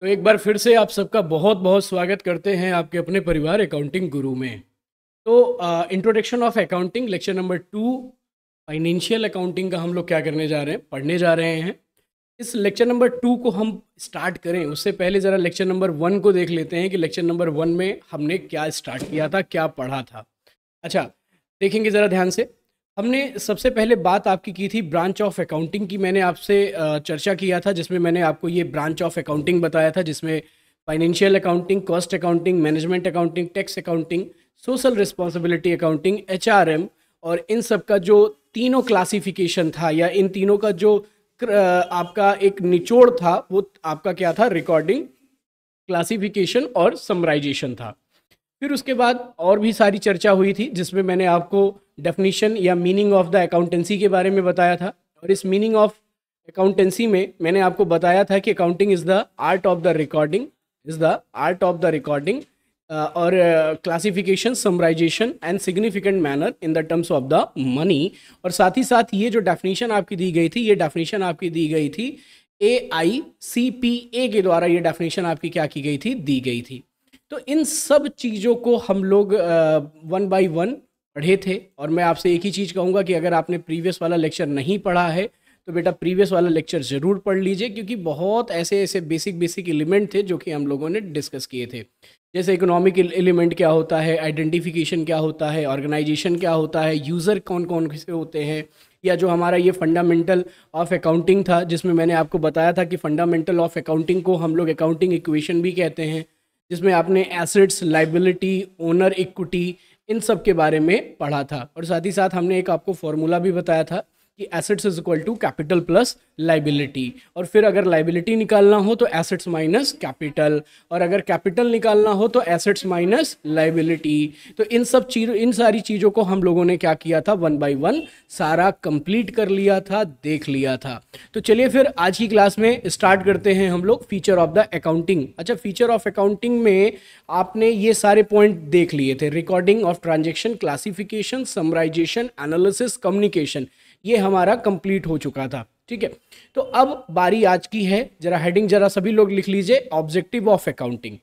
तो एक बार फिर से आप सबका बहुत बहुत स्वागत करते हैं आपके अपने परिवार अकाउंटिंग गुरु में तो introduction of accounting lecture number two financial accounting का हम लोग क्या करने जा रहे हैं पढ़ने जा रहे हैं इस लेक्चर नंबर टू को हम स्टार्ट करें उससे पहले ज़रा लेक्चर नंबर वन को देख लेते हैं कि लेक्चर नंबर वन में हमने क्या स्टार्ट किया था क्या पढ़ा था अच्छा देखेंगे ज़रा ध्यान से हमने सबसे पहले बात आपकी की थी ब्रांच ऑफ अकाउंटिंग की मैंने आपसे चर्चा किया था जिसमें मैंने आपको ये ब्रांच ऑफ अकाउंटिंग बताया था जिसमें financial accounting cost accounting management accounting tax accounting social responsibility accounting एच और इन सब का जो तीनों क्लासिफिकेशन था या इन तीनों का जो आपका एक निचोड़ था वो आपका क्या था रिकॉर्डिंग क्लासिफिकेशन और समराइजेशन था फिर उसके बाद और भी सारी चर्चा हुई थी जिसमें मैंने आपको डेफिनेशन या मीनिंग ऑफ द अकाउंटेंसी के बारे में बताया था और इस मीनिंग ऑफ अकाउंटेंसी में मैंने आपको बताया था कि accounting is the art of the recording is the art of the recording और classification summarisation and significant manner in the terms of the money और साथ ही साथ ये जो डेफिनेशन आपकी दी गई थी ये डेफिनेशन आपकी दी गई थी ए आई सी पी ए के द्वारा ये डेफिनेशन आपकी क्या की गई थी दी गई थी तो इन सब चीज़ों को हम लोग वन बाई वन पढ़े थे और मैं आपसे एक ही चीज़ कहूँगा कि अगर आपने प्रीवियस वाला लेक्चर नहीं पढ़ा है तो बेटा प्रीवियस वाला लेक्चर ज़रूर पढ़ लीजिए क्योंकि बहुत ऐसे ऐसे बेसिक बेसिक एलिमेंट थे जो कि हम लोगों ने डिस्कस किए थे जैसे इकोनॉमिक एलिमेंट क्या होता है आइडेंटिफिकेशन क्या होता है ऑर्गेनाइजेशन क्या होता है यूज़र कौन कौन से होते हैं या जो हमारा ये फंडामेंटल ऑफ अकाउंटिंग था जिसमें मैंने आपको बताया था कि फंडामेंटल ऑफ अकाउंटिंग को हम लोग अकाउंटिंग इक्वेशन भी कहते हैं जिसमें आपने एसेट्स लाइबिलिटी ओनर इक्विटी इन सब के बारे में पढ़ा था और साथ ही साथ हमने एक आपको फॉर्मूला भी बताया था कि assets is equal to capital plus liability और फिर अगर लाइबिलिटी निकालना हो तो एसेट्स माइनस कैपिटल और अगर कैपिटल निकालना हो तो एसेट्स माइनस लाइबिलिटी तो इन सब चीज इन सारी चीज़ों को हम लोगों ने क्या किया था वन बाई वन सारा कंप्लीट कर लिया था देख लिया था तो चलिए फिर आज की क्लास में स्टार्ट करते हैं हम लोग फीचर ऑफ द अकाउंटिंग अच्छा फीचर ऑफ अकाउंटिंग में आपने ये सारे पॉइंट देख लिए थे recording of transaction classification summarisation analysis communication ये हमारा कंप्लीट हो चुका था ठीक है तो अब बारी आज की है जरा हेडिंग जरा सभी लोग लिख लीजिए ऑब्जेक्टिव ऑफ अकाउंटिंग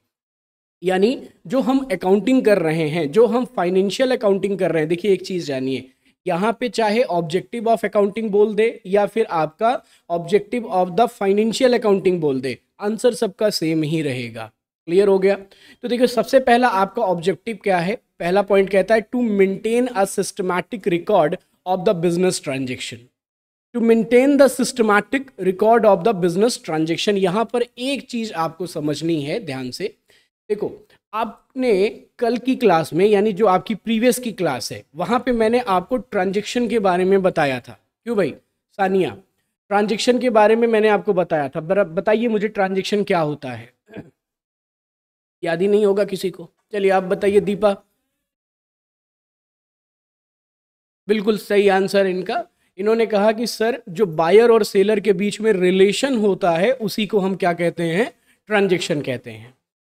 यानी जो हम अकाउंटिंग कर रहे हैं जो हम फाइनेंशियल अकाउंटिंग कर रहे हैं देखिए एक चीज़ जानिए यहाँ पे चाहे ऑब्जेक्टिव ऑफ अकाउंटिंग बोल दे या फिर आपका objective of the financial accounting बोल दे आंसर सबका सेम ही रहेगा क्लियर हो गया तो देखिए सबसे पहला आपका ऑब्जेक्टिव क्या है पहला पॉइंट कहता है to maintain a systematic record of the business transaction to maintain the systematic record of the business transaction यहाँ पर एक चीज़ आपको समझनी है ध्यान से देखो आपने कल की क्लास में यानी जो आपकी प्रीवियस की क्लास है वहां पे मैंने आपको ट्रांजेक्शन के बारे में बताया था क्यों भाई सानिया ट्रांजेक्शन के बारे में मैंने आपको बताया था बताइए मुझे ट्रांजेक्शन क्या होता है याद ही नहीं होगा किसी को चलिए आप बताइए दीपा बिल्कुल सही आंसर इनका इन्होंने कहा कि सर जो बायर और सेलर के बीच में रिलेशन होता है उसी को हम क्या कहते हैं ट्रांजेक्शन कहते हैं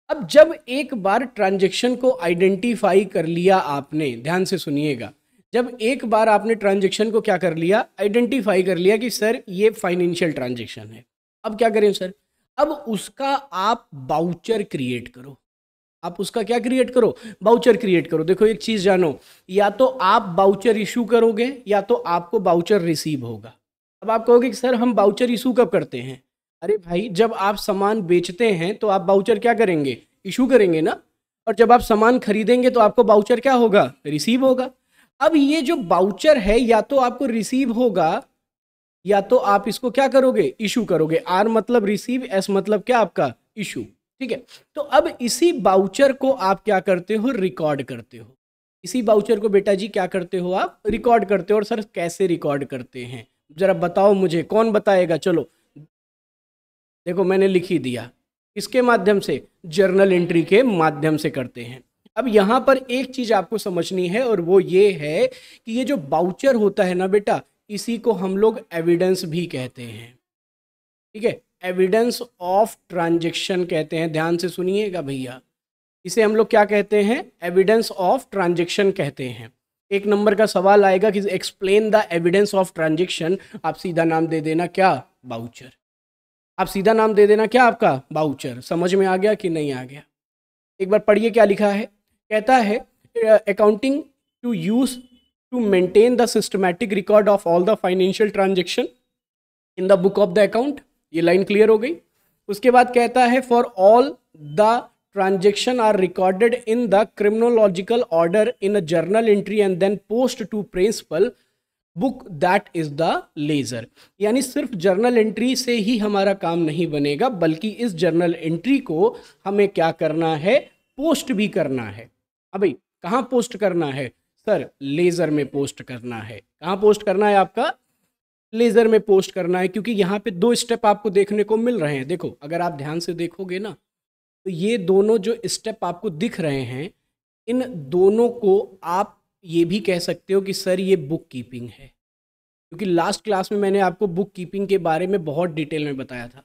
अब जब एक बार ट्रांजेक्शन को आइडेंटिफाई कर लिया आपने ध्यान से सुनिएगा जब एक बार आपने ट्रांजेक्शन को क्या कर लिया आइडेंटिफाई कर लिया कि सर ये फाइनेंशियल ट्रांजेक्शन है अब क्या करें सर अब उसका आप बाउचर क्रिएट करो आप उसका क्या क्रिएट करो बाउचर क्रिएट करो देखो एक चीज़ जानो या तो आप बाउचर इशू करोगे या तो आपको बाउचर रिसीव होगा अब आप कहोगे कि सर हम बाउचर इशू कब करते हैं अरे भाई जब आप सामान बेचते हैं तो आप बाउचर क्या करेंगे इशू करेंगे ना और जब आप सामान खरीदेंगे तो आपको बाउचर क्या होगा रिसीव होगा अब ये जो बाउचर है या तो आपको रिसीव होगा या तो आप इसको क्या करोगे इशू करोगे आर मतलब रिसीव एस मतलब क्या आपका इशू ठीक है तो अब इसी बाउचर को आप क्या करते हो रिकॉर्ड करते हो इसी बाउचर को बेटा जी क्या करते हो आप रिकॉर्ड करते हो और सर कैसे रिकॉर्ड करते हैं जरा बताओ मुझे कौन बताएगा चलो देखो मैंने लिख ही दिया इसके माध्यम से जर्नल एंट्री के माध्यम से करते हैं अब यहाँ पर एक चीज़ आपको समझनी है और वो ये है कि ये जो बाउचर होता है ना बेटा इसी को हम लोग एविडेंस भी कहते हैं ठीक है एविडेंस ऑफ ट्रांजेक्शन कहते हैं ध्यान से सुनिएगा भैया इसे हम लोग क्या कहते हैं एविडेंस ऑफ ट्रांजेक्शन कहते हैं एक नंबर का सवाल आएगा कि explain the evidence of transaction आप सीधा नाम दे देना क्या बाउचर आप सीधा नाम दे देना क्या आपका बाउचर समझ में आ गया कि नहीं आ गया एक बार पढ़िए क्या लिखा है कहता है accounting to use to maintain the systematic record of all the financial transaction in the book of the account ये लाइन क्लियर हो गई उसके बाद कहता है for all the transaction are recorded in the criminological order in a journal entry and then post to principal book that is the ledger यानी सिर्फ journal entry से ही हमारा काम नहीं बनेगा बल्कि इस जर्नल एंट्री को हमें क्या करना है पोस्ट भी करना है अब भाई कहाँ पोस्ट करना है सर लेजर में पोस्ट करना है कहाँ पोस्ट करना है आपका लेजर में पोस्ट करना है क्योंकि यहाँ पे दो स्टेप आपको देखने को मिल रहे हैं देखो अगर आप ध्यान से देखोगे ना तो ये दोनों जो स्टेप आपको दिख रहे हैं इन दोनों को आप ये भी कह सकते हो कि सर ये बुक कीपिंग है क्योंकि लास्ट क्लास में मैंने आपको बुक कीपिंग के बारे में बहुत डिटेल में बताया था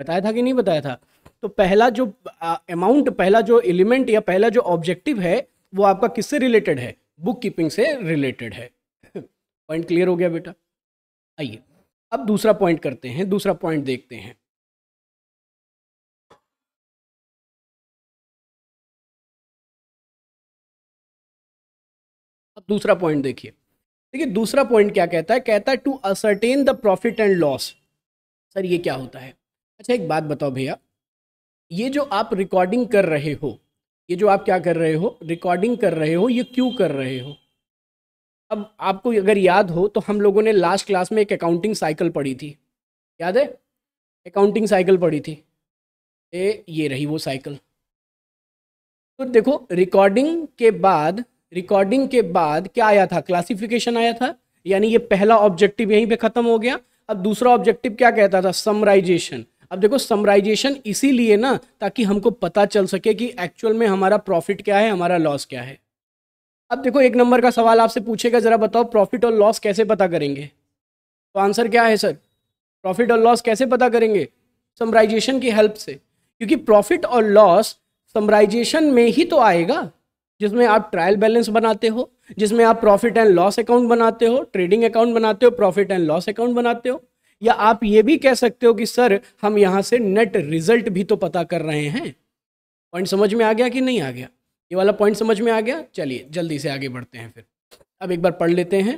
बताया था कि नहीं बताया था तो पहला जो अमाउंट पहला जो एलिमेंट या पहला जो ऑब्जेक्टिव है वो आपका किससे रिलेटेड है बुक कीपिंग से रिलेटेड है पॉइंट क्लियर हो गया बेटा आइए अब दूसरा पॉइंट करते हैं दूसरा पॉइंट देखते हैं अब दूसरा पॉइंट देखिए देखिए दूसरा पॉइंट क्या कहता है कहता है to ascertain the profit and loss sir ये क्या होता है अच्छा एक बात बताओ भैया ये जो आप रिकॉर्डिंग कर रहे हो ये जो आप क्या कर रहे हो रिकॉर्डिंग कर रहे हो ये क्यों कर रहे हो अब आपको अगर याद हो तो हम लोगों ने लास्ट क्लास में एक अकाउंटिंग साइकिल पढ़ी थी याद है अकाउंटिंग साइकिल पढ़ी थी ए ये रही वो साइकिल तो देखो रिकॉर्डिंग के बाद रिकॉर्डिंग के बाद क्या आया था क्लासिफिकेशन आया था यानी ये पहला ऑब्जेक्टिव यहीं पे खत्म हो गया अब दूसरा ऑब्जेक्टिव क्या कहता था समराइजेशन अब देखो समराइजेशन इसीलिए ना ताकि हमको पता चल सके कि एक्चुअल में हमारा प्रॉफिट क्या है हमारा लॉस क्या है अब देखो एक नंबर का सवाल आपसे पूछेगा ज़रा बताओ प्रॉफिट और लॉस कैसे पता करेंगे तो आंसर क्या है सर प्रॉफिट और लॉस कैसे पता करेंगे समराइजेशन की हेल्प से क्योंकि प्रॉफिट और लॉस समराइजेशन में ही तो आएगा जिसमें आप ट्रायल बैलेंस बनाते हो जिसमें आप प्रॉफिट एंड लॉस अकाउंट बनाते हो ट्रेडिंग अकाउंट बनाते हो प्रॉफिट एंड लॉस अकाउंट बनाते हो या आप ये भी कह सकते हो कि सर हम यहाँ से नेट रिजल्ट भी तो पता कर रहे हैं पॉइंट समझ में आ गया कि नहीं आ गया ये वाला पॉइंट समझ में आ गया चलिए जल्दी से आगे बढ़ते हैं फिर अब एक बार पढ़ लेते हैं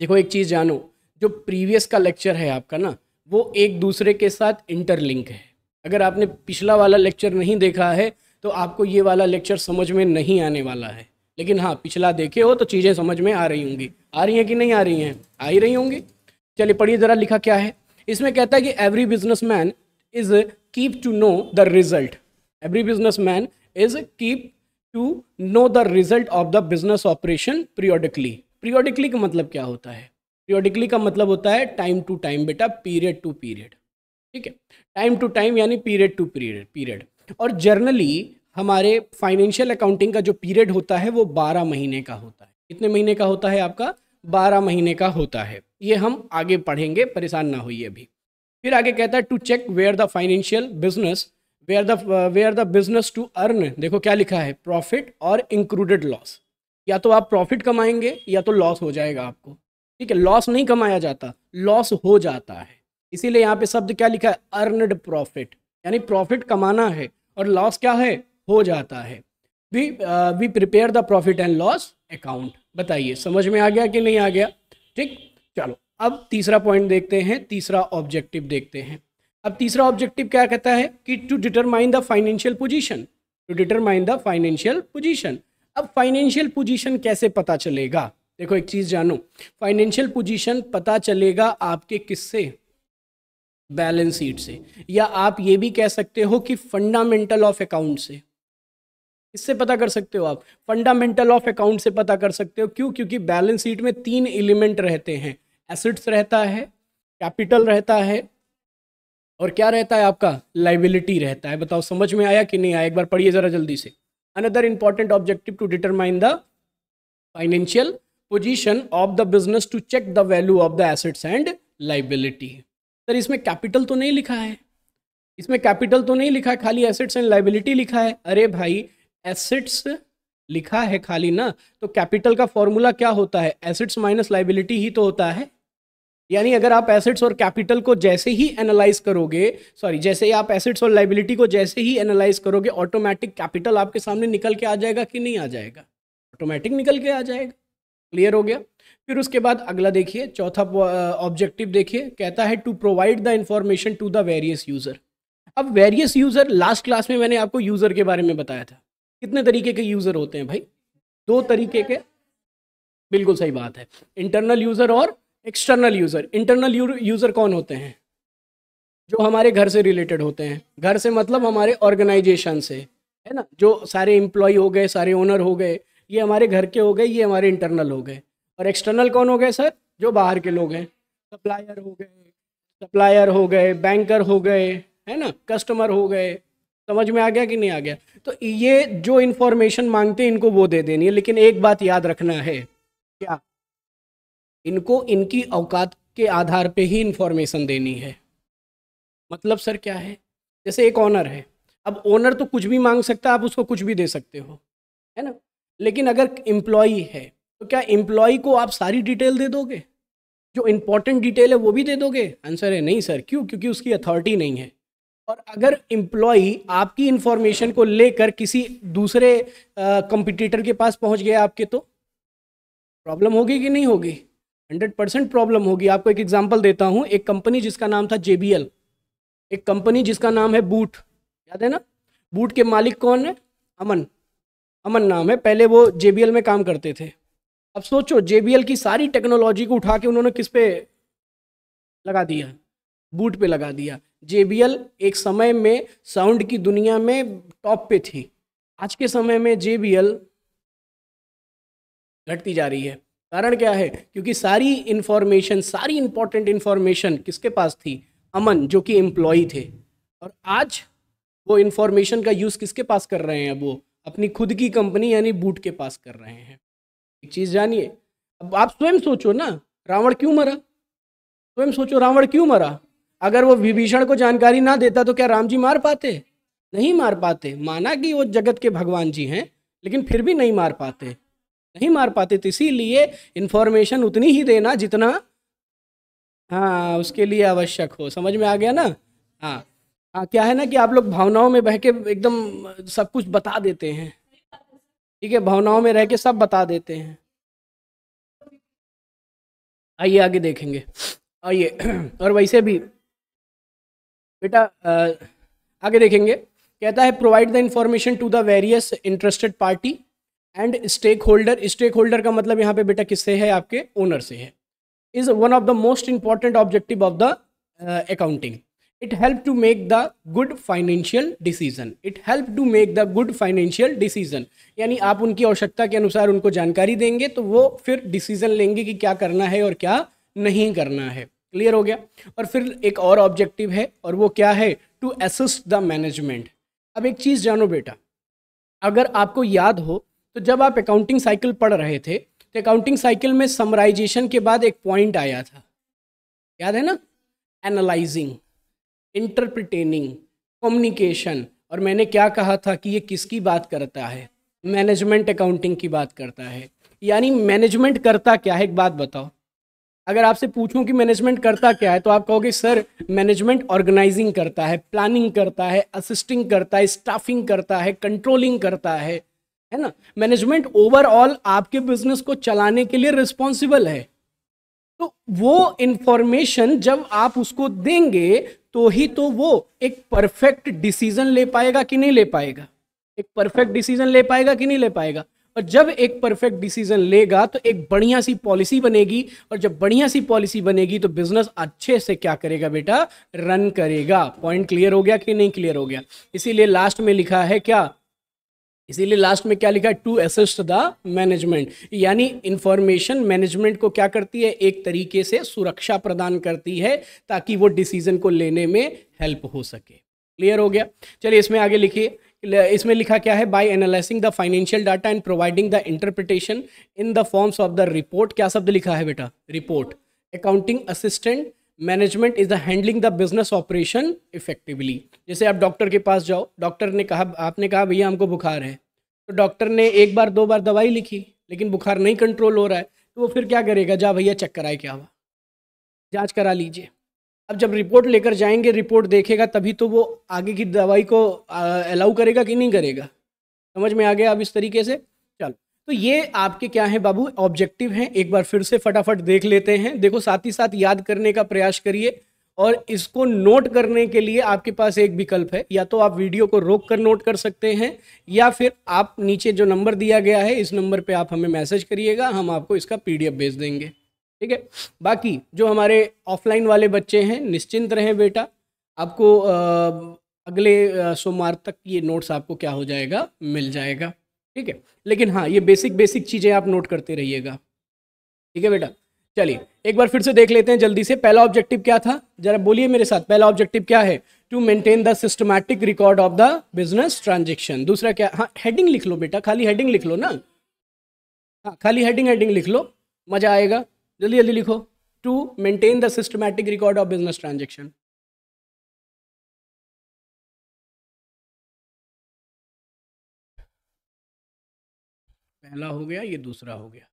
देखो एक चीज़ जानो जो प्रीवियस का लेक्चर है आपका ना वो एक दूसरे के साथ इंटरलिंक है अगर आपने पिछला वाला लेक्चर नहीं देखा है तो आपको ये वाला लेक्चर समझ में नहीं आने वाला है लेकिन हाँ पिछला देखे हो तो चीज़ें समझ में आ रही होंगी आ रही हैं कि नहीं आ रही हैं आ ही रही होंगी चलिए पढ़िए ज़रा लिखा क्या है इसमें कहता है कि every businessman is keep to know the result every businessman is keep to know the result of the business operation periodically periodically का मतलब क्या होता है पीरियोडिकली का मतलब होता है टाइम टू टाइम बेटा पीरियड टू पीरियड ठीक है टाइम टू टाइम यानी पीरियड टू पीरियड पीरियड और जर्नली हमारे फाइनेंशियल अकाउंटिंग का जो पीरियड होता है वो बारह महीने का होता है कितने महीने का होता है आपका बारह महीने का होता है ये हम आगे पढ़ेंगे परेशान ना होइए अभी फिर आगे कहता है to check whether the financial business whether the whether the business to earn देखो क्या लिखा है प्रॉफिट और इंक्लूडेड लॉस या तो आप प्रॉफिट कमाएंगे या तो लॉस हो जाएगा आपको ठीक है लॉस नहीं कमाया जाता लॉस हो जाता है इसीलिए यहाँ पे शब्द क्या लिखा है अर्नड प्रॉफिट यानी प्रॉफिट कमाना है और लॉस क्या है हो जाता है we we prepare the profit and loss account बताइए समझ में आ गया कि नहीं आ गया ठीक चलो अब तीसरा पॉइंट देखते हैं तीसरा ऑब्जेक्टिव देखते हैं अब तीसरा ऑब्जेक्टिव क्या कहता है कि to determine the financial position to determine the financial position अब फाइनेंशियल पोजीशन कैसे पता चलेगा देखो एक चीज़ जानो फाइनेंशियल पोजीशन पता चलेगा आपके किससे बैलेंस शीट से या आप ये भी कह सकते हो कि फंडामेंटल ऑफ अकाउंट से इससे पता कर सकते हो आप फंडामेंटल ऑफ अकाउंट से पता कर सकते हो क्यों क्योंकि बैलेंस शीट में तीन एलिमेंट रहते हैं एसेट्स रहता है कैपिटल रहता है और क्या रहता है आपका लाइबिलिटी रहता है बताओ समझ में आया कि नहीं आया एक बार पढ़िए ज़रा जल्दी से another important objective to determine the financial position of the business to check the value of the assets and liability sir इसमें कैपिटल तो नहीं लिखा है इसमें कैपिटल तो नहीं लिखा है खाली एसेट्स एंड लाइबिलिटी लिखा है अरे भाई एसेट्स लिखा है खाली ना तो कैपिटल का फॉर्मूला क्या होता है एसेट्स माइनस लाइबिलिटी ही तो होता है यानी अगर आप एसेट्स और कैपिटल को जैसे ही एनालाइज करोगे सॉरी जैसे ही आप एसेट्स और लाइबिलिटी को जैसे ही एनालाइज करोगे ऑटोमेटिक कैपिटल आपके सामने निकल के आ जाएगा कि नहीं आ जाएगा ऑटोमेटिक निकल के आ जाएगा क्लियर हो गया फिर उसके बाद अगला देखिए चौथा ऑब्जेक्टिव देखिए कहता है to provide the information to the various user अब वेरियस यूज़र लास्ट क्लास में मैंने आपको यूज़र के बारे में बताया था कितने तरीके के यूज़र होते हैं भाई दो तरीके के बिल्कुल सही बात है इंटरनल यूज़र और एक्सटर्नल यूज़र इंटरनल यूज़र कौन होते हैं जो हमारे घर से रिलेटेड होते हैं घर से मतलब हमारे ऑर्गेनाइजेशन से है ना जो सारे एम्प्लॉय हो गए सारे ओनर हो गए ये हमारे घर के हो गए ये हमारे इंटरनल हो गए और एक्सटर्नल कौन हो गए सर जो बाहर के लोग हैं सप्लायर हो गए सप्लायर हो गए बैंकर हो गए है ना कस्टमर हो गए समझ में आ गया कि नहीं आ गया तो ये जो इन्फॉर्मेशन मांगते हैं इनको वो दे देनी है लेकिन एक बात याद रखना है क्या इनको इनकी औकात के आधार पे ही इंफॉर्मेशन देनी है मतलब सर क्या है जैसे एक ऑनर है अब ओनर तो कुछ भी मांग सकता है आप उसको कुछ भी दे सकते हो है ना लेकिन अगर एम्प्लॉई है तो क्या एम्प्लॉय को आप सारी डिटेल दे दोगे जो इम्पोर्टेंट डिटेल है वो भी दे दोगे आंसर है नहीं सर क्यों क्योंकि उसकी अथॉरिटी नहीं है और अगर एम्प्लॉय आपकी इन्फॉर्मेशन को लेकर किसी दूसरे कंपटीटर के पास पहुंच गया आपके तो प्रॉब्लम होगी कि नहीं होगी हंड्रेड परसेंट प्रॉब्लम होगी आपको एक एग्जाम्पल देता हूँ एक कंपनी जिसका नाम था जे एक कंपनी जिसका नाम है बूट याद है ना बूट के मालिक कौन है अमन अमन नाम है पहले वो जे में काम करते थे अब सोचो जे की सारी टेक्नोलॉजी को उठा के उन्होंने किस पे लगा दिया बूट पे लगा दिया जे एक समय में साउंड की दुनिया में टॉप पे थी आज के समय में जे घटती जा रही है कारण क्या है क्योंकि सारी इन्फॉर्मेशन सारी इंपॉर्टेंट इन्फॉर्मेशन किसके पास थी अमन जो कि एम्प्लॉय थे और आज वो इन्फॉर्मेशन का यूज़ किसके पास कर रहे हैं अब वो अपनी खुद की कंपनी यानी बूट के पास कर रहे हैं एक चीज़ जानिए अब आप स्वयं सोचो ना रावण क्यों मरा स्वयं सोचो रावण क्यों मरा अगर वो विभीषण को जानकारी ना देता तो क्या राम जी मार पाते नहीं मार पाते माना कि वो जगत के भगवान जी हैं लेकिन फिर भी नहीं मार पाते नहीं मार पाते तो इसीलिए इन्फॉर्मेशन उतनी ही देना जितना हाँ उसके लिए आवश्यक हो समझ में आ गया ना हाँ हाँ क्या है ना कि आप लोग भावनाओं में बह के एकदम सब कुछ बता देते हैं ठीक है भावनाओं में रह के सब बता देते हैं आइए आगे देखेंगे आइए और वैसे भी बेटा आगे देखेंगे कहता है provide the information to the various interested party and stakeholder stakeholder का मतलब यहाँ पे बेटा किससे है आपके ओनर से है is one of the most important objective of the accounting it help to make the good financial decision it help to make the good financial decision यानी आप उनकी आवश्यकता के अनुसार उनको जानकारी देंगे तो वो फिर डिसीजन लेंगे कि क्या करना है और क्या नहीं करना है क्लियर हो गया और फिर एक और ऑब्जेक्टिव है और वो क्या है टू असिस्ट द मैनेजमेंट अब एक चीज़ जानो बेटा अगर आपको याद हो तो जब आप अकाउंटिंग साइकिल पढ़ रहे थे तो अकाउंटिंग साइकिल में समराइजेशन के बाद एक पॉइंट आया था याद है ना एनालाइजिंग इंटरप्रिटेनिंग कम्युनिकेशन और मैंने क्या कहा था कि ये किसकी बात करता है मैनेजमेंट अकाउंटिंग की बात करता है यानी मैनेजमेंट करता क्या है एक बात बताओ अगर आपसे पूछूं कि मैनेजमेंट करता क्या है तो आप कहोगे सर मैनेजमेंट ऑर्गेनाइजिंग करता है प्लानिंग करता है असिस्टिंग करता है स्टाफिंग करता है कंट्रोलिंग करता है है ना मैनेजमेंट ओवरऑल आपके बिजनेस को चलाने के लिए रिस्पॉन्सिबल है तो वो इंफॉर्मेशन जब आप उसको देंगे तो ही तो वो एक परफेक्ट डिसीजन ले पाएगा कि नहीं ले पाएगा एक परफेक्ट डिसीजन ले पाएगा कि नहीं ले पाएगा और जब एक परफेक्ट डिसीजन लेगा तो एक बढ़िया सी पॉलिसी बनेगी और जब बढ़िया सी पॉलिसी बनेगी तो बिजनेस अच्छे से क्या करेगा बेटा रन करेगा पॉइंट क्लियर हो गया कि नहीं क्लियर हो गया इसीलिए लास्ट में लिखा है क्या इसीलिए लास्ट में क्या लिखा है टू असिस्ट द मैनेजमेंट यानी इंफॉर्मेशन मैनेजमेंट को क्या करती है एक तरीके से सुरक्षा प्रदान करती है ताकि वो डिसीजन को लेने में हेल्प हो सके क्लियर हो गया चलिए इसमें आगे लिखिए इसमें लिखा क्या है by analysing the financial data and providing the interpretation in the forms of the report क्या शब्द लिखा है बेटा report accounting assistant management is the handling the business operation effectively जैसे आप डॉक्टर के पास जाओ डॉक्टर ने कहा आपने कहा भैया हमको बुखार है तो डॉक्टर ने एक बार दो बार दवाई लिखी लेकिन बुखार नहीं कंट्रोल हो रहा है तो वो फिर क्या करेगा जा भैया चेक कराए क्या हुआ जाँच करा लीजिए अब जब रिपोर्ट लेकर जाएंगे रिपोर्ट देखेगा तभी तो वो आगे की दवाई को अलाउ करेगा कि नहीं करेगा समझ में आ गया अब इस तरीके से चलो तो ये आपके क्या है बाबू ऑब्जेक्टिव हैं एक बार फिर से फटाफट देख लेते हैं देखो साथ ही साथ याद करने का प्रयास करिए और इसको नोट करने के लिए आपके पास एक विकल्प है या तो आप वीडियो को रोक कर नोट कर सकते हैं या फिर आप नीचे जो नंबर दिया गया है इस नंबर पे आप हमें मैसेज करिएगा हम आपको इसका पीडीएफ भेज देंगे ठीक है बाकी जो हमारे ऑफलाइन वाले बच्चे हैं निश्चिंत रहें बेटा आपको अगले सोमवार तक ये नोट्स आपको क्या हो जाएगा मिल जाएगा ठीक है लेकिन हाँ ये बेसिक बेसिक चीज़ें आप नोट करते रहिएगा ठीक है बेटा चलिए एक बार फिर से देख लेते हैं जल्दी से पहला ऑब्जेक्टिव क्या था जरा बोलिए मेरे साथ पहला ऑब्जेक्टिव क्या है to maintain the systematic record of the business transaction दूसरा क्या हाँ हेडिंग लिख लो बेटा खाली हेडिंग लिख लो ना हाँ खाली हेडिंग हेडिंग लिख लो मजा आएगा जल्दी जल्दी लिखो to maintain the systematic record of business transaction पहला हो गया ये दूसरा हो गया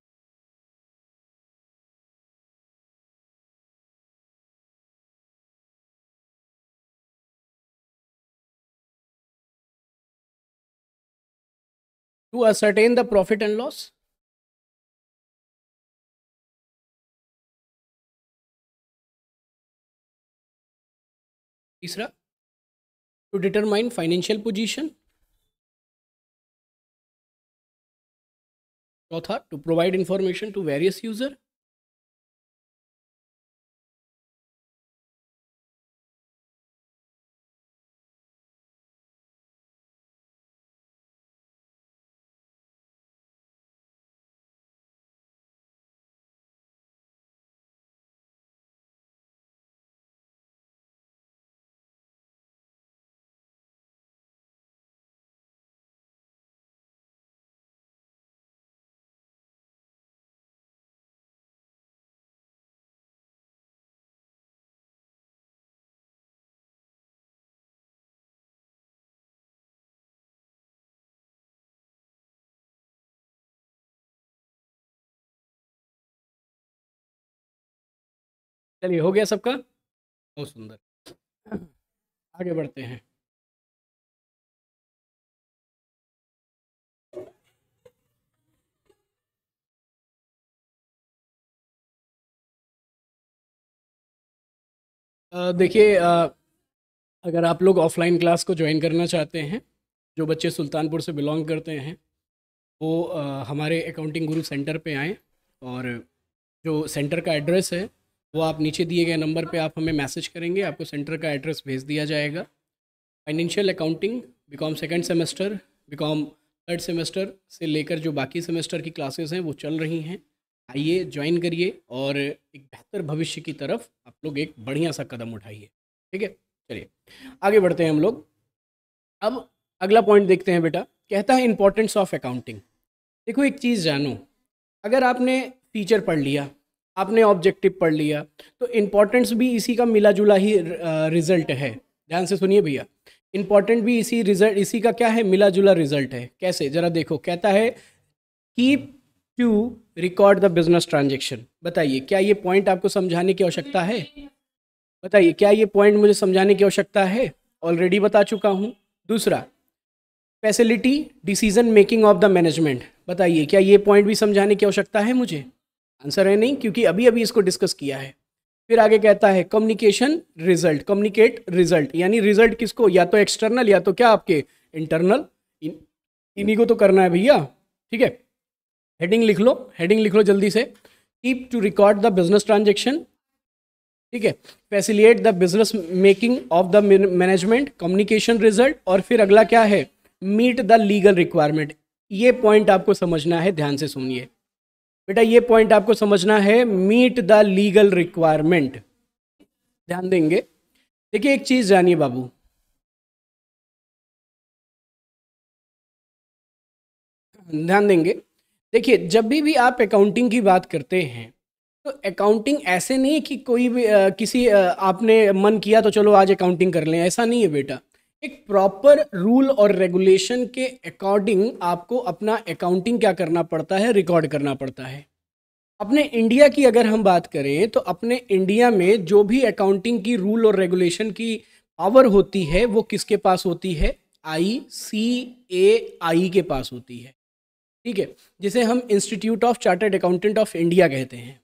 to ascertain the profit and loss तीसरा to determine financial position author to provide information to various user चलिए हो गया सबका बहुत सुंदर आगे बढ़ते हैं देखिए अगर आप लोग ऑफलाइन क्लास को ज्वाइन करना चाहते हैं जो बच्चे सुल्तानपुर से बिलोंग करते हैं वो आ, हमारे अकाउंटिंग गुरु सेंटर पे आएँ और जो सेंटर का एड्रेस है वो आप नीचे दिए गए नंबर पे आप हमें मैसेज करेंगे आपको सेंटर का एड्रेस भेज दिया जाएगा financial accounting BCom second semester BCom third semester से लेकर जो बाकी सेमेस्टर की क्लासेस हैं वो चल रही हैं आइए ज्वाइन करिए और एक बेहतर भविष्य की तरफ आप लोग एक बढ़िया सा कदम उठाइए ठीक है चलिए आगे बढ़ते हैं हम लोग अब अगला पॉइंट देखते हैं बेटा कहता है इंपॉर्टेंस ऑफ अकाउंटिंग देखो एक चीज़ जानो अगर आपने फीचर पढ़ लिया आपने ऑब्जेक्टिव पढ़ लिया तो इम्पोर्टेंस भी इसी का मिला जुला ही रिजल्ट है ध्यान से सुनिए भैया इंपॉर्टेंट भी इसी रिजल्ट इसी का क्या है मिला जुला रिजल्ट है कैसे जरा देखो कहता है keep to record the business transaction बताइए क्या ये पॉइंट आपको समझाने की आवश्यकता है बताइए क्या ये पॉइंट मुझे समझाने की आवश्यकता है ऑलरेडी बता चुका हूँ दूसरा facility decision making of the management बताइए क्या ये पॉइंट भी समझाने की आवश्यकता है मुझे आंसर है नहीं क्योंकि अभी अभी इसको डिस्कस किया है फिर आगे कहता है कम्युनिकेशन रिजल्ट कम्युनिकेट रिजल्ट यानी रिजल्ट किसको या तो एक्सटर्नल या तो क्या आपके इंटरनल इन्हीं को तो करना है भैया ठीक है हेडिंग लिख लो हेडिंग लिख लो जल्दी से keep to record the business transaction ठीक है facilitate the business making of the management communication result और फिर अगला क्या है मीट द लीगल रिक्वायरमेंट ये पॉइंट आपको समझना है ध्यान से सुनिए बेटा ये पॉइंट आपको समझना है मीट द लीगल रिक्वायरमेंट ध्यान देंगे देखिए एक चीज जानिए बाबू ध्यान देंगे देखिए जब भी भी आप अकाउंटिंग की बात करते हैं तो अकाउंटिंग ऐसे नहीं है कि कोई भी आ, किसी आ, आपने मन किया तो चलो आज अकाउंटिंग कर लें ऐसा नहीं है बेटा एक प्रॉपर रूल और रेगुलेशन के अकॉर्डिंग आपको अपना अकाउंटिंग क्या करना पड़ता है रिकॉर्ड करना पड़ता है अपने इंडिया की अगर हम बात करें तो अपने इंडिया में जो भी अकाउंटिंग की रूल और रेगुलेशन की पावर होती है वो किसके पास होती है आई सी ए आई के पास होती है ठीक है जिसे हम Institute of Chartered Accountant of India कहते हैं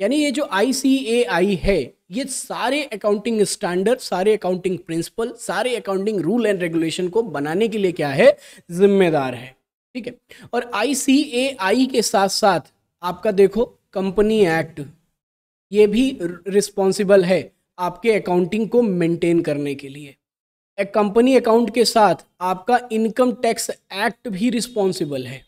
यानी ये जो आई है ये सारे अकाउंटिंग स्टैंडर्ड सारे अकाउंटिंग प्रिंसिपल सारे अकाउंटिंग रूल एंड रेगुलेशन को बनाने के लिए क्या है जिम्मेदार है ठीक है और आई के साथ साथ आपका देखो कंपनी एक्ट ये भी रिस्पॉन्सिबल है आपके अकाउंटिंग को मेंटेन करने के लिए कंपनी अकाउंट के साथ आपका इनकम टैक्स एक्ट भी रिस्पॉन्सिबल है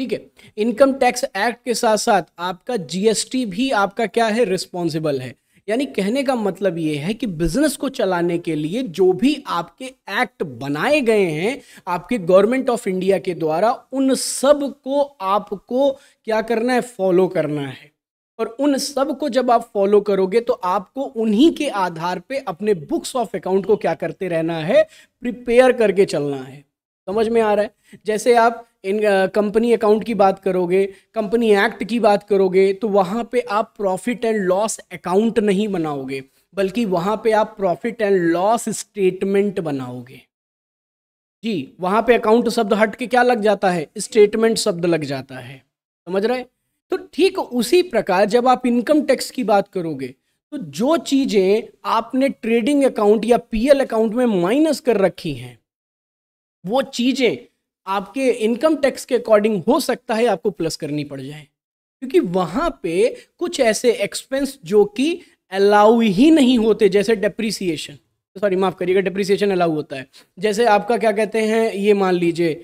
ठीक है इनकम टैक्स एक्ट के साथ साथ आपका जीएसटी भी आपका क्या है रिस्पॉन्सिबल है यानी कहने का मतलब यह है कि बिजनेस को चलाने के लिए जो भी आपके एक्ट बनाए गए हैं आपके गवर्नमेंट ऑफ इंडिया के द्वारा उन सब को आपको क्या करना है फॉलो करना है और उन सब को जब आप फॉलो करोगे तो आपको उन्हीं के आधार पे अपने बुक्स ऑफ अकाउंट को क्या करते रहना है प्रिपेयर करके चलना है समझ में आ रहा है जैसे आप इन कंपनी अकाउंट की बात करोगे कंपनी एक्ट की बात करोगे तो वहाँ पे आप प्रॉफिट एंड लॉस अकाउंट नहीं बनाओगे बल्कि वहाँ पे आप प्रॉफिट एंड लॉस स्टेटमेंट बनाओगे जी वहाँ पे अकाउंट शब्द हट के क्या लग जाता है स्टेटमेंट शब्द लग जाता है समझ रहे तो ठीक उसी प्रकार जब आप इनकम टैक्स की बात करोगे तो जो चीज़ें आपने ट्रेडिंग अकाउंट या पीएल अकाउंट में माइनस कर रखी हैं वो चीज़ें आपके इनकम टैक्स के अकॉर्डिंग हो सकता है आपको प्लस करनी पड़ जाए क्योंकि वहाँ पे कुछ ऐसे एक्सपेंस जो कि अलाउ ही नहीं होते जैसे डेप्रिसिएशन सॉरी माफ़ करिएगा डिप्रिसिएशन अलाउ होता है जैसे आपका क्या कहते हैं ये मान लीजिए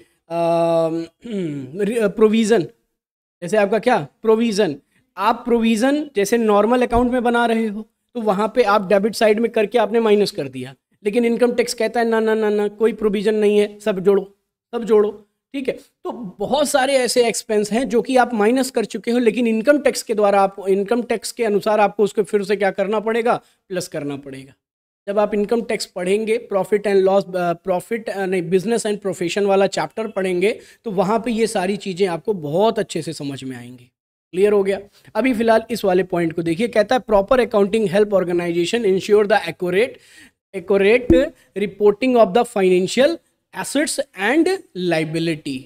प्रोविज़न जैसे आपका क्या प्रोविज़न आप प्रोविज़न जैसे नॉर्मल अकाउंट में बना रहे हो तो वहाँ पे आप डेबिट साइड में करके आपने माइनस कर दिया लेकिन इनकम टैक्स कहता है ना ना ना ना कोई प्रोविज़न नहीं है सब जोड़ो सब जोड़ो ठीक है तो बहुत सारे ऐसे एक्सपेंस हैं जो कि आप माइनस कर चुके हो लेकिन इनकम टैक्स के द्वारा आप इनकम टैक्स के अनुसार आपको उसको फिर से क्या करना पड़ेगा प्लस करना पड़ेगा जब आप इनकम टैक्स पढ़ेंगे प्रॉफिट एंड लॉस प्रॉफिट नहीं बिजनेस एंड प्रोफेशन वाला चैप्टर पढ़ेंगे तो वहाँ पे ये सारी चीज़ें आपको बहुत अच्छे से समझ में आएंगी क्लियर हो गया अभी फिलहाल इस वाले पॉइंट को देखिए कहता है proper accounting help organisation ensure the accurate reporting of the financial assets and liability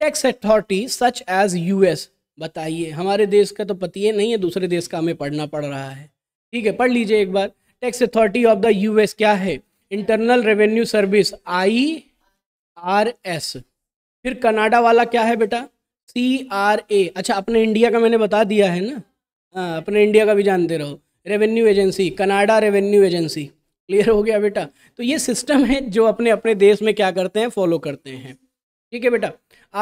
tax authority such as U S बताइए हमारे देश का तो पति है नहीं है दूसरे देश का हमें पढ़ना पड़ रहा है ठीक है पढ़ लीजिए एक बार tax authority of the US क्या है Internal Revenue Service I R S फिर कनाडा वाला क्या है बेटा सी आर ए अच्छा अपने इंडिया का मैंने बता दिया है ना हाँ अपने इंडिया का भी जानते रहो revenue agency Canada revenue agency clear हो गया बेटा तो ये सिस्टम है जो अपने अपने देश में क्या करते हैं फॉलो करते हैं ठीक है बेटा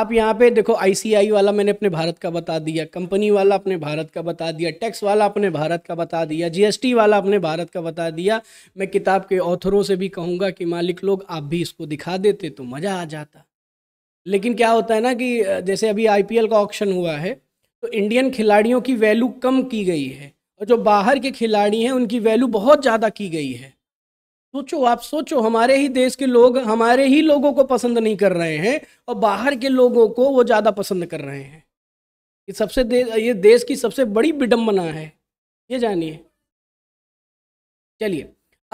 आप यहाँ पे देखो आईसीआई वाला मैंने अपने भारत का बता दिया कंपनी वाला अपने भारत का बता दिया टैक्स वाला अपने भारत का बता दिया जीएसटी वाला अपने भारत का बता दिया मैं किताब के ऑथरों से भी कहूँगा कि मालिक लोग आप भी इसको दिखा देते तो मज़ा आ जाता लेकिन क्या होता है ना कि जैसे अभी आई का ऑप्शन हुआ है तो इंडियन खिलाड़ियों की वैल्यू कम की गई है और जो बाहर के खिलाड़ी हैं उनकी वैल्यू बहुत ज़्यादा की गई है सोचो आप सोचो हमारे ही देश के लोग हमारे ही लोगों को पसंद नहीं कर रहे हैं और बाहर के लोगों को वो ज़्यादा पसंद कर रहे हैं ये सबसे दे, ये देश की सबसे बड़ी विडम्बना है ये जानिए चलिए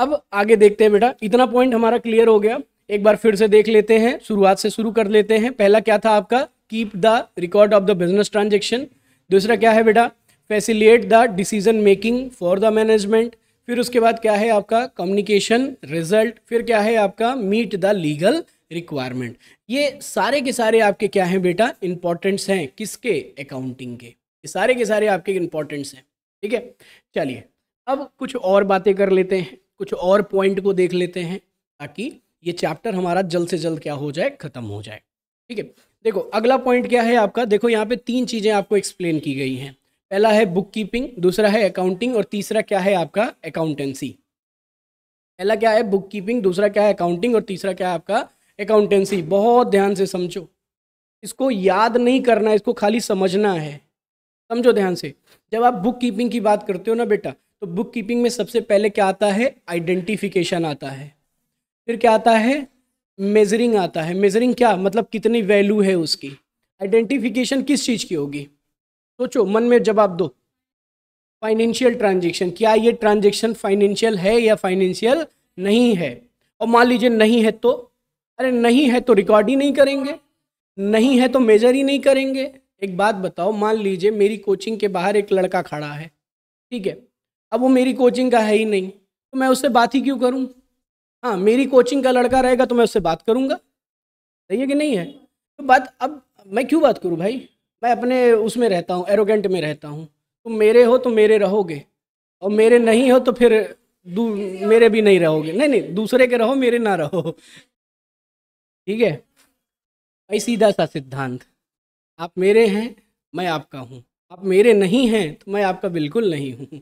अब आगे देखते हैं बेटा इतना पॉइंट हमारा क्लियर हो गया एक बार फिर से देख लेते हैं शुरुआत से शुरू कर लेते हैं पहला क्या था आपका keep the record of the business transaction दूसरा क्या है बेटा facilitate the decision making for the management फिर उसके बाद क्या है आपका कम्युनिकेशन रिजल्ट फिर क्या है आपका मीट द लीगल रिक्वायरमेंट ये सारे के सारे आपके क्या हैं बेटा इंपॉर्टेंट्स हैं किसके अकाउंटिंग के ये सारे के सारे आपके इंपॉर्टेंट्स हैं ठीक है चलिए अब कुछ और बातें कर लेते हैं कुछ और पॉइंट को देख लेते हैं ताकि ये चैप्टर हमारा जल्द से जल्द क्या हो जाए ख़त्म हो जाए ठीक है देखो अगला पॉइंट क्या है आपका देखो यहाँ पे तीन चीज़ें आपको एक्सप्लेन की गई हैं पहला है बुक कीपिंग दूसरा है अकाउंटिंग और तीसरा क्या है आपका अकाउंटेंसी पहला क्या है बुक कीपिंग दूसरा क्या है अकाउंटिंग और तीसरा क्या है आपका अकाउंटेंसी बहुत ध्यान से समझो इसको याद नहीं करना इसको खाली समझना है समझो ध्यान से जब आप बुक कीपिंग की बात करते हो ना बेटा तो बुक कीपिंग में सबसे पहले क्या आता है आइडेंटिफिकेशन आता है फिर क्या आता है मेजरिंग आता है मेजरिंग क्या मतलब कितनी वैल्यू है उसकी आइडेंटिफिकेशन किस चीज़ की होगी सोचो मन में जवाब दो फाइनेंशियल ट्रांजेक्शन क्या ये ट्रांजेक्शन फाइनेंशियल है या फाइनेंशियल नहीं है और मान लीजिए नहीं है तो अरे नहीं है तो रिकॉर्ड ही नहीं करेंगे नहीं है तो मेजर ही नहीं करेंगे एक बात बताओ मान लीजिए मेरी कोचिंग के बाहर एक लड़का खड़ा है ठीक है अब वो मेरी कोचिंग का है ही नहीं तो मैं उससे बात ही क्यों करूँ हाँ मेरी कोचिंग का लड़का रहेगा तो मैं उससे बात करूँगा सही है कि नहीं है तो बात अब मैं क्यों बात करूँ भाई मैं अपने उसमें रहता हूँ एरोगेंट में रहता हूँ तुम मेरे हो तो मेरे रहोगे और मेरे नहीं हो तो फिर मेरे भी नहीं रहोगे नहीं नहीं दूसरे के रहो मेरे ना रहो ठीक है भाई सीधा सा सिद्धांत आप मेरे हैं मैं आपका हूँ आप मेरे नहीं हैं तो मैं आपका बिल्कुल नहीं हूँ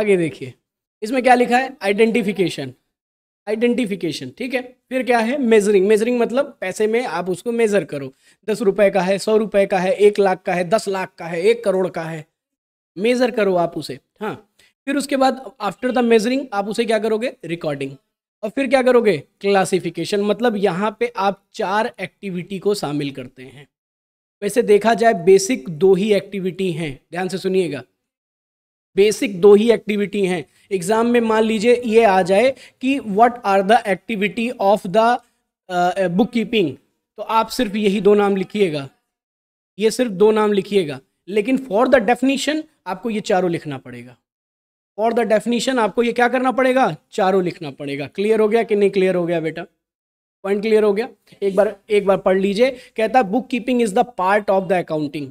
आगे देखिए इसमें क्या लिखा है आइडेंटिफिकेशन आइडेंटिफिकेशन ठीक है फिर क्या है मेजरिंग मेजरिंग मतलब पैसे में आप उसको मेजर करो दस रुपए का है सौ रुपए का है एक लाख का है दस लाख का है एक करोड़ का है मेजर करो आप उसे हाँ फिर उसके बाद आफ्टर द मेजरिंग आप उसे क्या करोगे रिकॉर्डिंग और फिर क्या करोगे क्लासिफिकेशन मतलब यहाँ पे आप चार एक्टिविटी को शामिल करते हैं वैसे देखा जाए बेसिक दो ही एक्टिविटी हैं ध्यान से सुनिएगा बेसिक दो ही एक्टिविटी हैं एग्जाम में मान लीजिए ये आ जाए कि what are the activity of the bookkeeping तो आप सिर्फ यही दो नाम लिखिएगा ये सिर्फ दो नाम लिखिएगा लेकिन फॉर द डेफिनेशन आपको ये चारों लिखना पड़ेगा फॉर द डेफिनेशन आपको ये क्या करना पड़ेगा चारों लिखना पड़ेगा क्लियर हो गया कि नहीं क्लियर हो गया बेटा पॉइंट क्लियर हो गया एक बार एक बार पढ़ लीजिए कहता है bookkeeping is the part of the accounting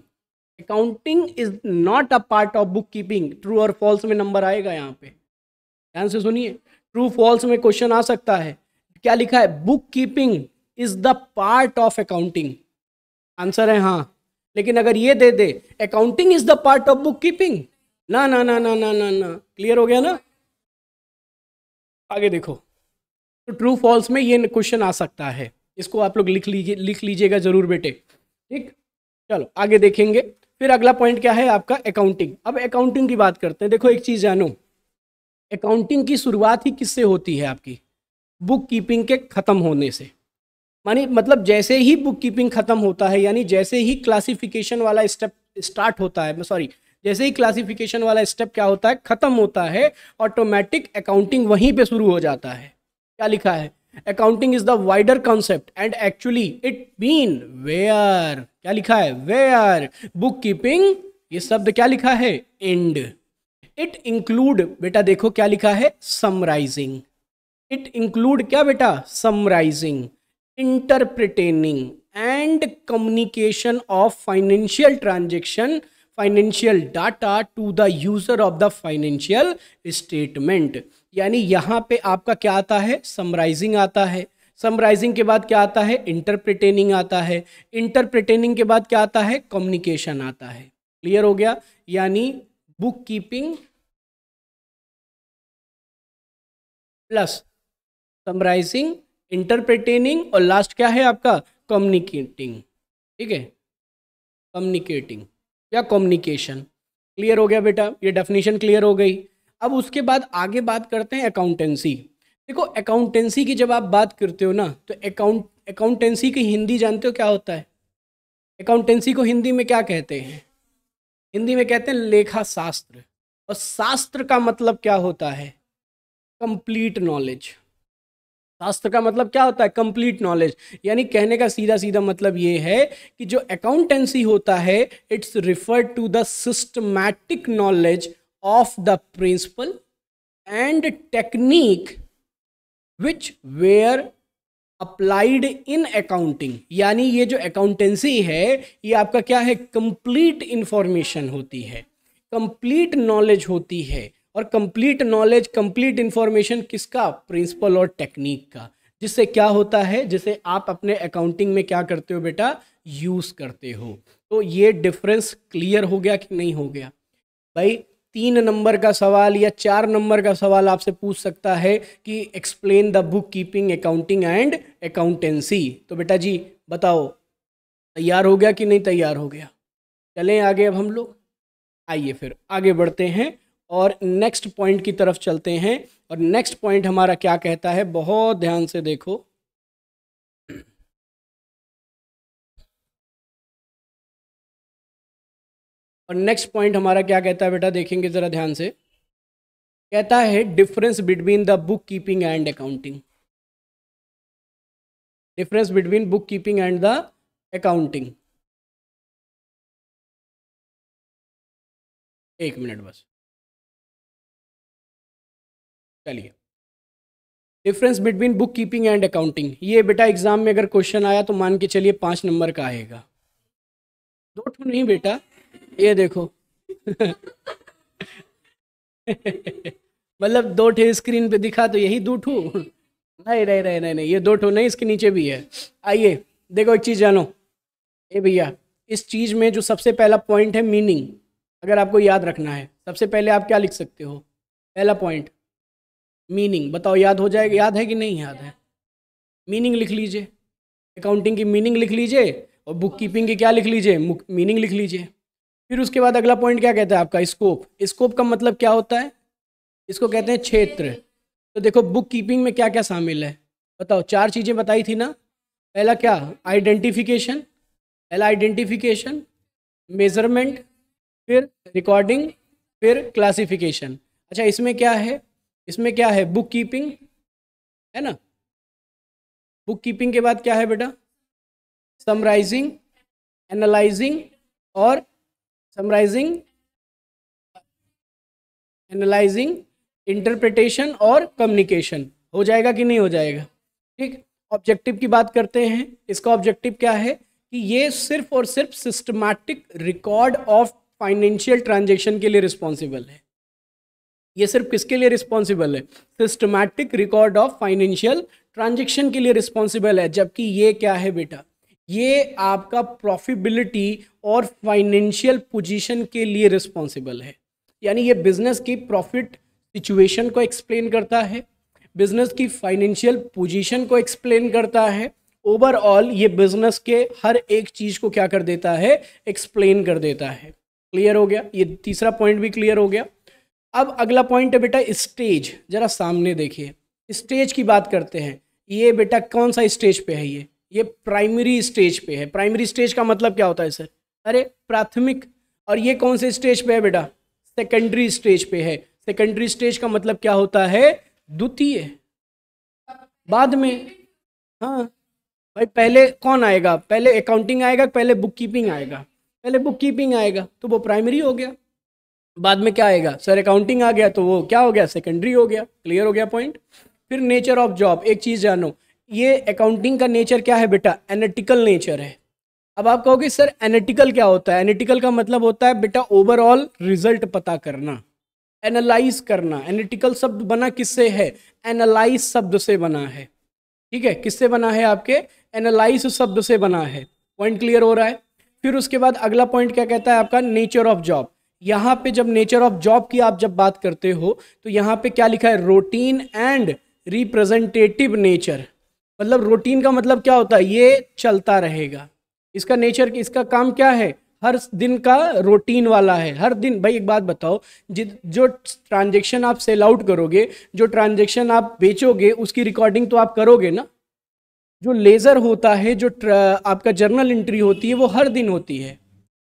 accounting is not a part of bookkeeping true और फॉल्स में नंबर आएगा यहाँ पे ध्यान से सुनिए ट्रू फॉल्स में क्वेश्चन आ सकता है क्या लिखा है bookkeeping is the part of accounting answer है हाँ लेकिन अगर ये दे दे accounting is the part of bookkeeping ना ना ना ना ना ना ना क्लियर हो गया ना आगे देखो तो ट्रू फॉल्स में ये क्वेश्चन आ सकता है इसको आप लोग लिख लीजिए लिख लीजिएगा जरूर बेटे ठीक चलो आगे देखेंगे फिर अगला पॉइंट क्या है आपका अकाउंटिंग अब अकाउंटिंग की बात करते हैं देखो एक चीज़ जानो अकाउंटिंग की शुरुआत ही किससे होती है आपकी बुक कीपिंग के ख़त्म होने से मानी मतलब जैसे ही बुक कीपिंग ख़त्म होता है यानी जैसे ही क्लासिफिकेशन वाला स्टेप स्टार्ट होता है सॉरी जैसे ही क्लासिफिकेशन वाला स्टेप क्या होता है ख़त्म होता है ऑटोमेटिक अकाउंटिंग वहीं पे शुरू हो जाता है क्या लिखा है accounting is the wider concept and actually it been where क्या लिखा है वेयर बुक कीपिंग ये शब्द क्या लिखा है एंड इट इंक्लूड बेटा देखो क्या लिखा है समराइजिंग इट इंक्लूड क्या बेटा summarising interpreting and communication of financial transaction financial data to the user of the financial statement यानी यहां पे आपका क्या आता है समराइजिंग आता है समराइजिंग के बाद क्या आता है इंटरप्रिटेनिंग आता है इंटरप्रिटेनिंग के बाद क्या आता है कम्युनिकेशन आता है क्लियर हो गया यानी bookkeeping plus summarising interpreting और लास्ट क्या है आपका कम्युनिकेटिंग ठीक है कम्युनिकेटिंग या कम्युनिकेशन क्लियर हो गया बेटा ये डेफिनेशन क्लियर हो गई अब उसके बाद आगे बात करते हैं अकाउंटेंसी देखो अकाउंटेंसी की जब आप बात करते हो ना तो अकाउंट अकाउंटेंसी की हिंदी जानते हो क्या होता है अकाउंटेंसी को हिंदी में क्या कहते हैं हिंदी में कहते हैं लेखा शास्त्र और शास्त्र का मतलब क्या होता है कंप्लीट नॉलेज शास्त्र का मतलब क्या होता है कंप्लीट नॉलेज यानी कहने का सीधा सीधा मतलब ये है कि जो अकाउंटेंसी होता है it's refer to the systematic knowledge of the principle and technique which were applied in accounting यानी ये जो अकाउंटेंसी है ये आपका क्या है कंप्लीट इन्फॉर्मेशन होती है कंप्लीट नॉलेज होती है और कंप्लीट नॉलेज कंप्लीट इंफॉर्मेशन किसका प्रिंसिपल और टेक्निक का जिससे क्या होता है जिसे आप अपने अकाउंटिंग में क्या करते हो बेटा यूज़ करते हो तो ये डिफरेंस क्लियर हो गया कि नहीं हो गया भाई तीन नंबर का सवाल या चार नंबर का सवाल आपसे पूछ सकता है कि explain the bookkeeping accounting and accountancy तो बेटा जी बताओ तैयार हो गया कि नहीं तैयार हो गया चलें आगे अब हम लोग आइए फिर आगे बढ़ते हैं और नेक्स्ट पॉइंट की तरफ चलते हैं और नेक्स्ट पॉइंट हमारा क्या कहता है बहुत ध्यान से देखो और नेक्स्ट पॉइंट हमारा क्या कहता है बेटा देखेंगे ज़रा ध्यान से कहता है difference between the bookkeeping and accounting difference between bookkeeping and the accounting एक मिनट बस चलिए difference between bookkeeping and accounting ये बेटा एग्जाम में अगर क्वेश्चन आया तो मान के चलिए पांच नंबर का आएगा दो ठो नहीं बेटा ये देखो मतलब दो ठे स्क्रीन पे दिखा तो यही दो ठू नहीं नहीं नहीं नहीं नहीं ये दो ठो नहीं इसके नीचे भी है आइए देखो एक चीज़ जानो ए भैया इस चीज़ में जो सबसे पहला पॉइंट है मीनिंग अगर आपको याद रखना है सबसे पहले आप क्या लिख सकते हो पहला पॉइंट मीनिंग बताओ याद हो जाएगा याद है कि नहीं याद है मीनिंग लिख लीजिए अकाउंटिंग की मीनिंग लिख लीजिए और बुक कीपिंग की क्या लिख लीजिए मीनिंग लिख लीजिए फिर उसके बाद अगला पॉइंट क्या कहता है आपका स्कोप स्कोप का मतलब क्या होता है इसको कहते हैं क्षेत्र तो देखो बुक कीपिंग में क्या क्या शामिल है बताओ चार चीज़ें बताई थी ना पहला क्या आइडेंटिफिकेशन पहला आइडेंटिफिकेशन मेजरमेंट फिर रिकॉर्डिंग फिर क्लासिफिकेशन अच्छा इसमें क्या है इसमें क्या है बुक कीपिंग है ना बुक कीपिंग के बाद क्या है बेटा समराइजिंग एनालाइजिंग और समराइजिंग एनालाइजिंग इंटरप्रिटेशन और कम्युनिकेशन हो जाएगा कि नहीं हो जाएगा ठीक ऑब्जेक्टिव की बात करते हैं इसका ऑब्जेक्टिव क्या है कि ये सिर्फ और सिर्फ systematic record of financial transaction के लिए रिस्पॉन्सिबल है ये सिर्फ किसके लिए रिस्पॉन्सिबल है systematic record of financial transaction के लिए रिस्पॉन्सिबल है जबकि ये क्या है बेटा ये आपका प्रॉफिबिलिटी और फाइनेंशियल पोजीशन के लिए रिस्पॉन्सिबल है यानी ये बिजनेस की प्रॉफिट सिचुएशन को एक्सप्लेन करता है बिजनेस की फाइनेंशियल पोजीशन को एक्सप्लेन करता है ओवरऑल ये बिजनेस के हर एक चीज़ को क्या कर देता है एक्सप्लेन कर देता है क्लियर हो गया ये तीसरा पॉइंट भी क्लियर हो गया अब अगला पॉइंट है बेटा स्टेज ज़रा सामने देखिए स्टेज की बात करते हैं ये बेटा कौन सा स्टेज पे है ये ये प्राइमरी स्टेज पे है प्राइमरी स्टेज का मतलब क्या होता है सर अरे प्राथमिक और ये कौन से स्टेज पे है बेटा सेकेंडरी स्टेज पे है सेकेंडरी स्टेज का मतलब क्या होता है द्वितीय बाद में हाँ भाई पहले कौन आएगा पहले अकाउंटिंग आएगा पहले बुक कीपिंग आएगा पहले बुक कीपिंग आएगा तो वो प्राइमरी हो गया बाद में क्या आएगा सर अकाउंटिंग आ गया तो वो क्या हो गया सेकेंडरी हो गया क्लियर हो गया पॉइंट फिर नेचर ऑफ जॉब एक चीज़ जानो ये अकाउंटिंग का नेचर क्या है बेटा एनेटिकल नेचर है अब आप कहोगे सर एनेटिकल क्या होता है एनेटिकल का मतलब होता है बेटा ओवरऑल रिजल्ट पता करना एनालाइज करना एनेटिकल शब्द बना किससे है एनालाइज शब्द से बना है ठीक है किससे बना है आपके एनालाइज शब्द से बना है पॉइंट क्लियर हो रहा है फिर उसके बाद अगला पॉइंट क्या कहता है आपका नेचर ऑफ जॉब यहाँ पे जब नेचर ऑफ जॉब की आप जब बात करते हो तो यहाँ पे क्या लिखा है रोटीन एंड रिप्रेजेंटेटिव नेचर मतलब रूटीन का मतलब क्या होता है ये चलता रहेगा इसका नेचर इसका काम क्या है हर दिन का रूटीन वाला है हर दिन भाई एक बात बताओ जो ट्रांजेक्शन आप सेल आउट करोगे जो ट्रांजेक्शन आप बेचोगे उसकी रिकॉर्डिंग तो आप करोगे ना जो लेज़र होता है जो आपका जर्नल इंट्री होती है वो हर दिन होती है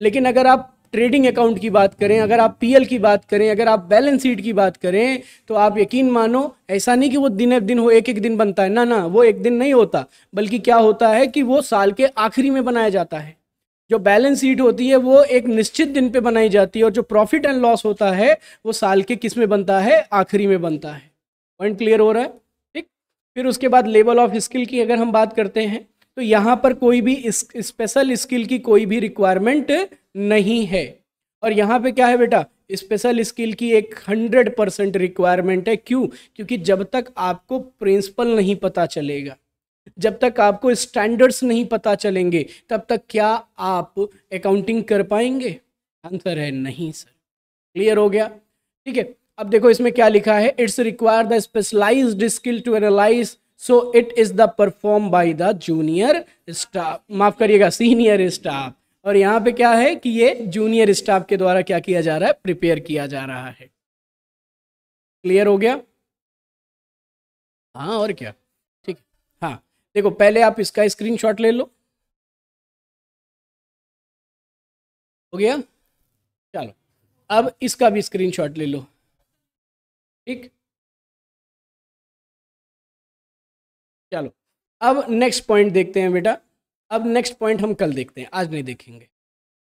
लेकिन अगर आप ट्रेडिंग अकाउंट की बात करें अगर आप पीएल की बात करें अगर आप बैलेंस शीट की बात करें तो आप यकीन मानो ऐसा नहीं कि वो दिन दिन हो एक एक दिन बनता है ना ना वो एक दिन नहीं होता बल्कि क्या होता है कि वो साल के आखिरी में बनाया जाता है जो बैलेंस शीट होती है वो एक निश्चित दिन पे बनाई जाती है और जो प्रॉफिट एंड लॉस होता है वो साल के किस में बनता है आखिरी में बनता है पॉइंट क्लियर हो रहा है ठीक फिर उसके बाद लेवल ऑफ स्किल की अगर हम बात करते हैं तो यहाँ पर कोई भी स्पेशल स्किल की कोई भी रिक्वायरमेंट नहीं है और यहाँ पे क्या है बेटा स्पेशल स्किल की एक हंड्रेड परसेंट रिक्वायरमेंट है क्यों क्योंकि जब तक आपको प्रिंसिपल नहीं पता चलेगा जब तक आपको स्टैंडर्ड्स नहीं पता चलेंगे तब तक क्या आप अकाउंटिंग कर पाएंगे आंसर है नहीं सर क्लियर हो गया ठीक है अब देखो इसमें क्या लिखा है it's require the specialized skill to analyze so it is the perform by the junior staff माफ करिएगा सीनियर स्टाफ और यहाँ पे क्या है कि ये जूनियर स्टाफ के द्वारा क्या किया जा रहा है प्रिपेयर किया जा रहा है क्लियर हो गया हाँ और क्या ठीक हाँ देखो पहले आप इसका स्क्रीनशॉट ले लो हो गया चलो अब इसका भी स्क्रीनशॉट ले लो ठीक चलो अब नेक्स्ट पॉइंट देखते हैं बेटा अब नेक्स्ट पॉइंट हम कल देखते हैं आज नहीं देखेंगे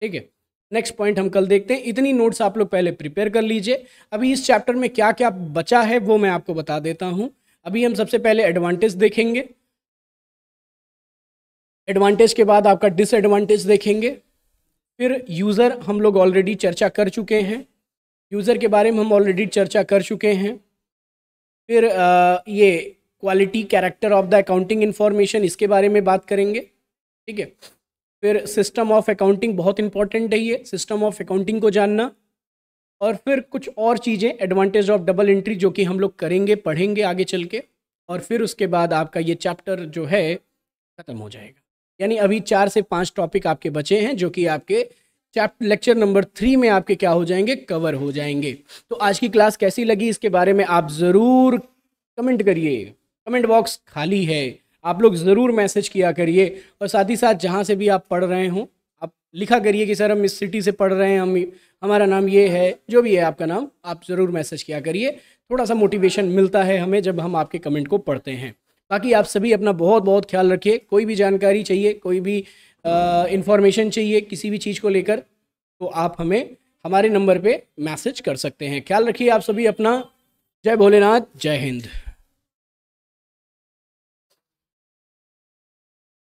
ठीक है नेक्स्ट पॉइंट हम कल देखते हैं इतनी नोट्स आप लोग पहले प्रिपेयर कर लीजिए अभी इस चैप्टर में क्या क्या बचा है वो मैं आपको बता देता हूँ अभी हम सबसे पहले एडवांटेज देखेंगे एडवांटेज के बाद आपका डिसएडवांटेज देखेंगे फिर यूज़र हम लोग ऑलरेडी चर्चा कर चुके हैं यूज़र के बारे में हम ऑलरेडी चर्चा कर चुके हैं फिर आ, ये quality character of the accounting information इसके बारे में बात करेंगे ठीक है फिर सिस्टम ऑफ अकाउंटिंग बहुत इंपॉर्टेंट है ये सिस्टम ऑफ अकाउंटिंग को जानना और फिर कुछ और चीज़ें एडवांटेज ऑफ डबल एंट्री जो कि हम लोग करेंगे पढ़ेंगे आगे चल के और फिर उसके बाद आपका ये चैप्टर जो है ख़त्म हो जाएगा यानी अभी चार से पाँच टॉपिक आपके बचे हैं जो कि आपके चैप्टर लेक्चर नंबर थ्री में आपके क्या हो जाएंगे कवर हो जाएंगे तो आज की क्लास कैसी लगी इसके बारे में आप ज़रूर कमेंट करिए कमेंट बॉक्स खाली है आप लोग ज़रूर मैसेज किया करिए और साथ ही साथ जहाँ से भी आप पढ़ रहे हों आप लिखा करिए कि सर हम इस सिटी से पढ़ रहे हैं हम हमारा नाम ये है जो भी है आपका नाम आप ज़रूर मैसेज किया करिए थोड़ा सा मोटिवेशन मिलता है हमें जब हम आपके कमेंट को पढ़ते हैं बाकी आप सभी अपना बहुत बहुत ख्याल रखिए कोई भी जानकारी चाहिए कोई भी इंफॉर्मेशन चाहिए किसी भी चीज़ को लेकर तो आप हमें हमारे नंबर पे मैसेज कर सकते हैं ख्याल रखिए आप सभी अपना जय भोलेनाथ जय हिंद